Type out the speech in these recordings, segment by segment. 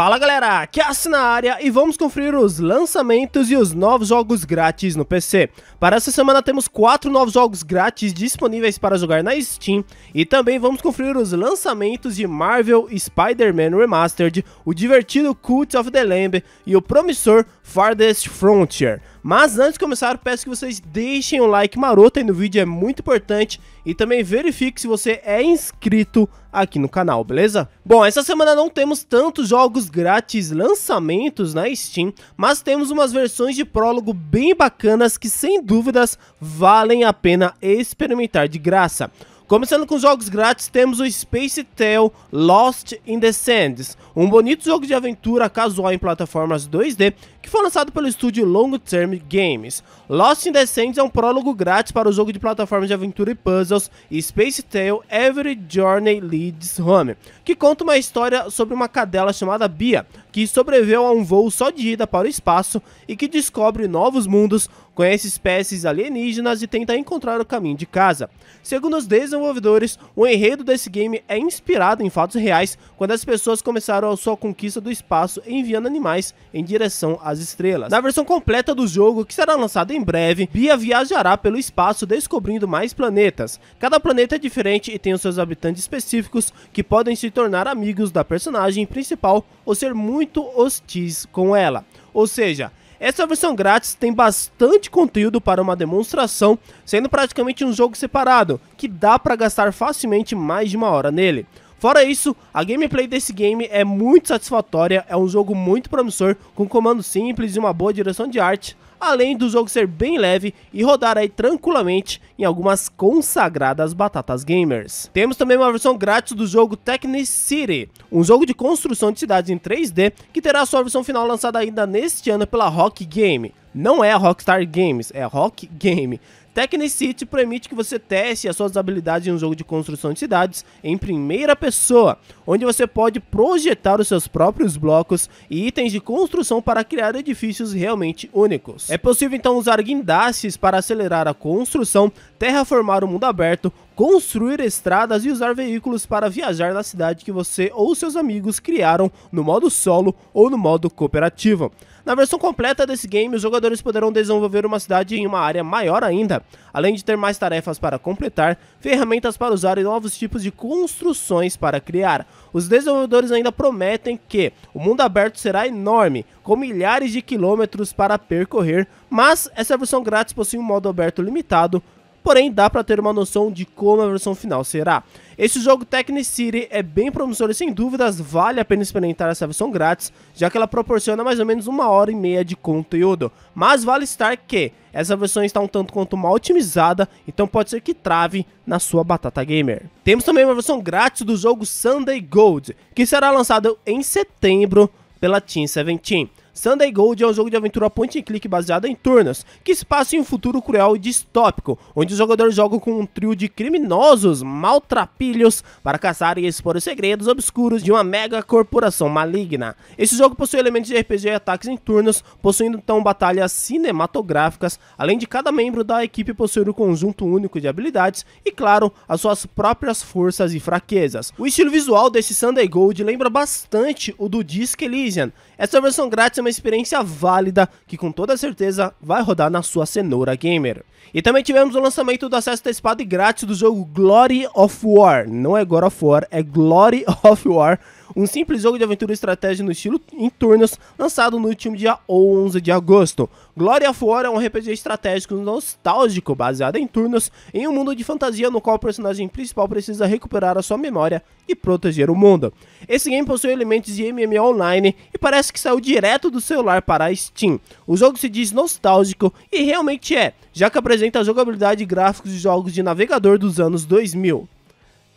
Fala galera, aqui é a na área e vamos conferir os lançamentos e os novos jogos grátis no PC. Para essa semana temos 4 novos jogos grátis disponíveis para jogar na Steam e também vamos conferir os lançamentos de Marvel Spider-Man Remastered, o divertido Cult of the Lamb e o promissor Farthest Frontier. Mas antes de começar, peço que vocês deixem um like maroto aí no vídeo, é muito importante. E também verifique se você é inscrito aqui no canal, beleza? Bom, essa semana não temos tantos jogos grátis lançamentos na Steam, mas temos umas versões de prólogo bem bacanas que sem dúvidas valem a pena experimentar de graça. Começando com jogos grátis, temos o Space Tale Lost in the Sands, um bonito jogo de aventura casual em plataformas 2D que foi lançado pelo estúdio Long Term Games. Lost in the Sands é um prólogo grátis para o jogo de plataformas de aventura e puzzles Space Tale Every Journey Leads Home, que conta uma história sobre uma cadela chamada Bia, que sobreviveu a um voo só de ida para o espaço e que descobre novos mundos conhece espécies alienígenas e tenta encontrar o caminho de casa. Segundo os desenvolvedores, o enredo desse game é inspirado em fatos reais quando as pessoas começaram a sua conquista do espaço enviando animais em direção às estrelas. Na versão completa do jogo, que será lançada em breve, Bia viajará pelo espaço descobrindo mais planetas. Cada planeta é diferente e tem os seus habitantes específicos que podem se tornar amigos da personagem principal ou ser muito hostis com ela. Ou seja, essa versão grátis tem bastante conteúdo para uma demonstração, sendo praticamente um jogo separado, que dá para gastar facilmente mais de uma hora nele. Fora isso, a gameplay desse game é muito satisfatória, é um jogo muito promissor, com comandos simples e uma boa direção de arte, além do jogo ser bem leve e rodar aí tranquilamente em algumas consagradas batatas gamers. Temos também uma versão grátis do jogo Technic City, um jogo de construção de cidades em 3D que terá sua versão final lançada ainda neste ano pela Rock Game. Não é a Rockstar Games, é a Rock Game. Technicity permite que você teste as suas habilidades em um jogo de construção de cidades em primeira pessoa, onde você pode projetar os seus próprios blocos e itens de construção para criar edifícios realmente únicos. É possível então usar guindastes para acelerar a construção, terraformar o mundo aberto construir estradas e usar veículos para viajar na cidade que você ou seus amigos criaram no modo solo ou no modo cooperativo. Na versão completa desse game, os jogadores poderão desenvolver uma cidade em uma área maior ainda, além de ter mais tarefas para completar, ferramentas para usar e novos tipos de construções para criar. Os desenvolvedores ainda prometem que o mundo aberto será enorme, com milhares de quilômetros para percorrer, mas essa versão grátis possui um modo aberto limitado porém dá para ter uma noção de como é a versão final será. Esse jogo Technicity é bem promissor e sem dúvidas vale a pena experimentar essa versão grátis, já que ela proporciona mais ou menos uma hora e meia de conteúdo. Mas vale estar que essa versão está um tanto quanto mal otimizada, então pode ser que trave na sua batata gamer. Temos também uma versão grátis do jogo Sunday Gold, que será lançado em setembro pela Team 17. Sunday Gold é um jogo de aventura point and click baseado em turnos, que se passa em um futuro cruel e distópico, onde os jogadores jogam com um trio de criminosos maltrapilhos para caçar e expor os segredos obscuros de uma mega corporação maligna. Esse jogo possui elementos de RPG e ataques em turnos, possuindo então batalhas cinematográficas, além de cada membro da equipe possuir um conjunto único de habilidades e, claro, as suas próprias forças e fraquezas. O estilo visual desse Sunday Gold lembra bastante o do Disc Elysian. Essa versão grátis é uma experiência válida que com toda certeza vai rodar na sua cenoura gamer. E também tivemos o lançamento do acesso antecipado e grátis do jogo Glory of War. Não é God of War, é Glory of War. Um simples jogo de aventura e estratégia no estilo em turnos, lançado no último dia 11 de agosto. Glory of War é um RPG estratégico nostálgico, baseado em turnos, em um mundo de fantasia no qual o personagem principal precisa recuperar a sua memória e proteger o mundo. Esse game possui elementos de MMO online e parece que saiu direto do celular para a Steam. O jogo se diz nostálgico e realmente é, já que a apresenta a jogabilidade e gráficos de jogos de navegador dos anos 2000.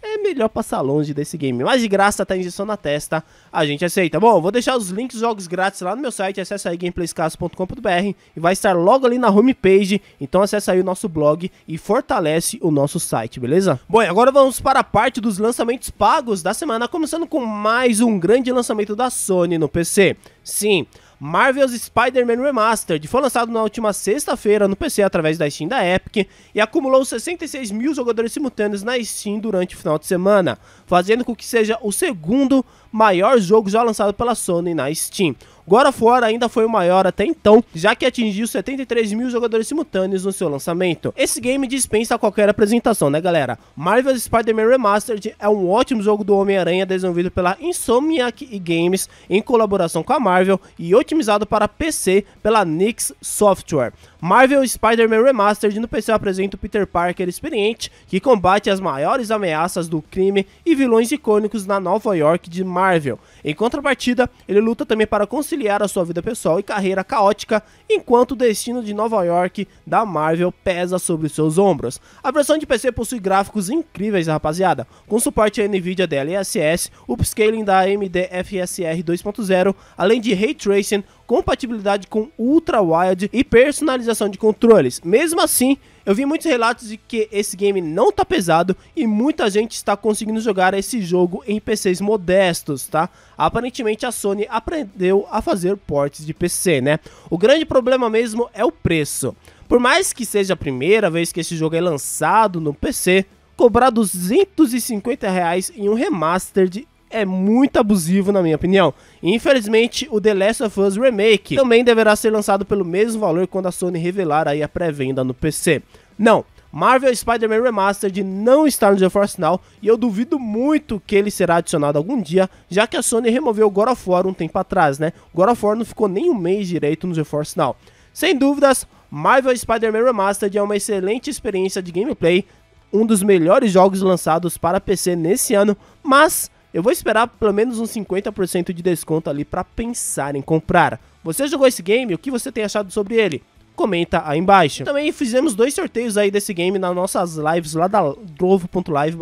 É melhor passar longe desse game, mas de graça tá injeção na testa, a gente aceita. Bom, vou deixar os links dos jogos grátis lá no meu site, acessa aí gameplayscasso.com.br e vai estar logo ali na homepage, então acessa aí o nosso blog e fortalece o nosso site, beleza? Bom, e agora vamos para a parte dos lançamentos pagos da semana, começando com mais um grande lançamento da Sony no PC. Sim, Marvel's Spider-Man Remastered. Foi lançado na última sexta-feira no PC através da Steam da Epic e acumulou 66 mil jogadores simultâneos na Steam durante o final de semana fazendo com que seja o segundo maior jogo já lançado pela Sony na Steam. God of War ainda foi o maior até então, já que atingiu 73 mil jogadores simultâneos no seu lançamento. Esse game dispensa qualquer apresentação, né galera? Marvel's Spider-Man Remastered é um ótimo jogo do Homem-Aranha desenvolvido pela Insomniac Games em colaboração com a Marvel e otimizado para PC pela Nix Software. Marvel Spider-Man Remastered no PC apresenta o Peter Parker experiente que combate as maiores ameaças do crime e vilões icônicos na Nova York de Marvel. Em contrapartida, ele luta também para conciliar a sua vida pessoal e carreira caótica, enquanto o destino de Nova York da Marvel pesa sobre seus ombros. A versão de PC possui gráficos incríveis, rapaziada, com suporte a NVIDIA DLSS, upscaling da AMD FSR 2.0, além de ray tracing, compatibilidade com Ultra Wild e personalização de controles. Mesmo assim, eu vi muitos relatos de que esse game não tá pesado e muita gente está conseguindo jogar esse jogo em PCs modestos, tá? Aparentemente a Sony aprendeu a fazer portes de PC, né? O grande problema mesmo é o preço. Por mais que seja a primeira vez que esse jogo é lançado no PC, cobrar 250 reais em um remaster de é muito abusivo, na minha opinião. infelizmente, o The Last of Us Remake também deverá ser lançado pelo mesmo valor quando a Sony revelar aí a pré-venda no PC. Não, Marvel Spider-Man Remastered não está no GeForce Now e eu duvido muito que ele será adicionado algum dia, já que a Sony removeu God of War um tempo atrás, né? God of War não ficou nem um mês direito no GeForce Now. Sem dúvidas, Marvel Spider-Man Remastered é uma excelente experiência de gameplay, um dos melhores jogos lançados para PC nesse ano, mas eu vou esperar pelo menos uns 50% de desconto ali para pensar em comprar. Você jogou esse game? O que você tem achado sobre ele? Comenta aí embaixo. Também fizemos dois sorteios aí desse game nas nossas lives lá da globo.live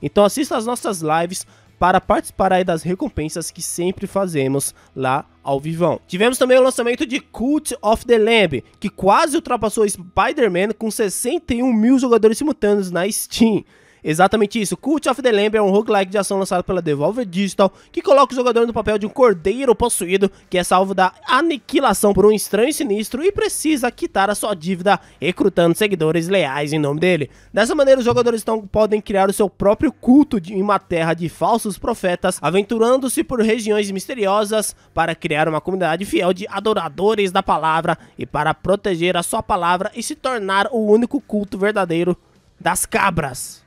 Então assista as nossas lives para participar aí das recompensas que sempre fazemos lá ao vivão. Tivemos também o lançamento de Cult of the Lamb, que quase ultrapassou Spider-Man com 61 mil jogadores simultâneos na Steam. Exatamente isso. Cult of the Lamb é um roguelike de ação lançado pela Devolver Digital, que coloca o jogador no papel de um cordeiro possuído, que é salvo da aniquilação por um estranho sinistro e precisa quitar a sua dívida recrutando seguidores leais em nome dele. Dessa maneira, os jogadores estão, podem criar o seu próprio culto de, em uma terra de falsos profetas, aventurando-se por regiões misteriosas para criar uma comunidade fiel de adoradores da palavra e para proteger a sua palavra e se tornar o único culto verdadeiro das cabras.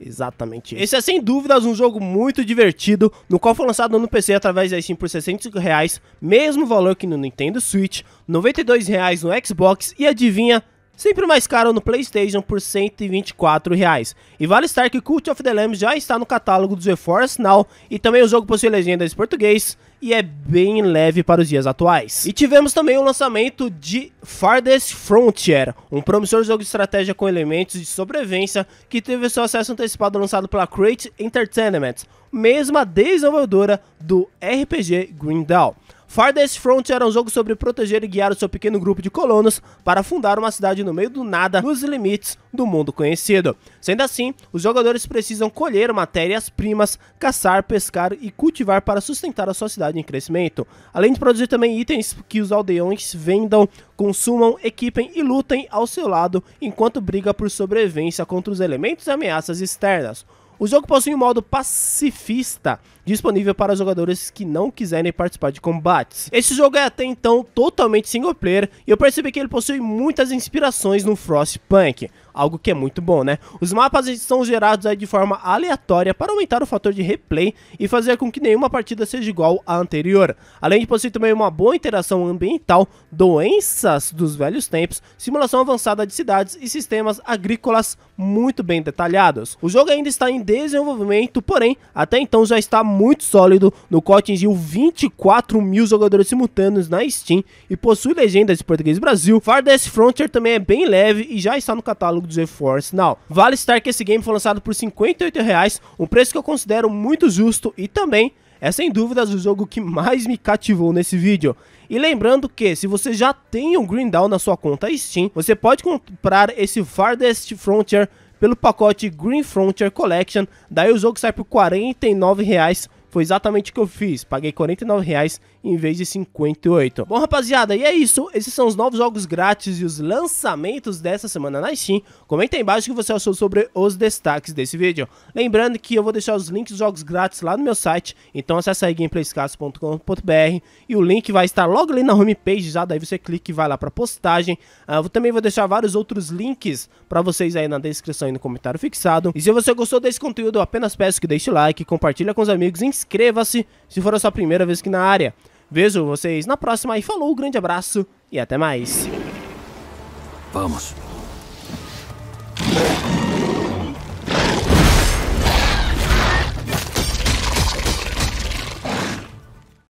Exatamente isso. Esse é sem dúvidas um jogo muito divertido, no qual foi lançado no PC através da Steam por 65, reais, mesmo valor que no Nintendo Switch, R$ 92 reais no Xbox e adivinha, sempre mais caro no PlayStation por R$ 124. Reais. E vale estar que Cult of the Lamb já está no catálogo do GeForce Now e também o jogo possui legendas em português e é bem leve para os dias atuais. E tivemos também o lançamento de Farthest Frontier, um promissor jogo de estratégia com elementos de sobrevivência que teve seu acesso antecipado lançado pela Crate Entertainment, mesma desenvolvedora do RPG Green Dawn. Farthest Front era um jogo sobre proteger e guiar o seu pequeno grupo de colonos para fundar uma cidade no meio do nada, nos limites do mundo conhecido. Sendo assim, os jogadores precisam colher matérias-primas, caçar, pescar e cultivar para sustentar a sua cidade em crescimento, além de produzir também itens que os aldeões vendam, consumam, equipem e lutem ao seu lado enquanto briga por sobrevivência contra os elementos e ameaças externas. O jogo possui um modo pacifista, disponível para jogadores que não quiserem participar de combates. Esse jogo é até então totalmente single player e eu percebi que ele possui muitas inspirações no Frostpunk algo que é muito bom, né? Os mapas são gerados aí de forma aleatória para aumentar o fator de replay e fazer com que nenhuma partida seja igual à anterior. Além de possuir também uma boa interação ambiental, doenças dos velhos tempos, simulação avançada de cidades e sistemas agrícolas muito bem detalhados. O jogo ainda está em desenvolvimento, porém, até então já está muito sólido, no qual atingiu 24 mil jogadores simultâneos na Steam e possui legendas de português Brasil. Far West Frontier também é bem leve e já está no catálogo do GeForce Now. Vale estar que esse game foi lançado por R$ reais um preço que eu considero muito justo e também é sem dúvidas o jogo que mais me cativou nesse vídeo. E lembrando que, se você já tem um Green Down na sua conta Steam, você pode comprar esse Farthest Frontier pelo pacote Green Frontier Collection, daí o jogo sai por R$ 49,00, foi exatamente o que eu fiz, paguei R$ 49,00 em vez de 58. Bom, rapaziada, e é isso. Esses são os novos jogos grátis e os lançamentos dessa semana na Steam. Comenta aí embaixo o que você achou sobre os destaques desse vídeo. Lembrando que eu vou deixar os links dos jogos grátis lá no meu site, então acessa aí gameplayscast.com.br e o link vai estar logo ali na homepage já, daí você clica e vai lá para postagem. Ah, eu também vou deixar vários outros links para vocês aí na descrição e no comentário fixado. E se você gostou desse conteúdo, eu apenas peço que deixe o like, compartilha com os amigos, inscreva-se se for a sua primeira vez aqui na área. Vejo vocês na próxima e falou, grande abraço e até mais. Vamos.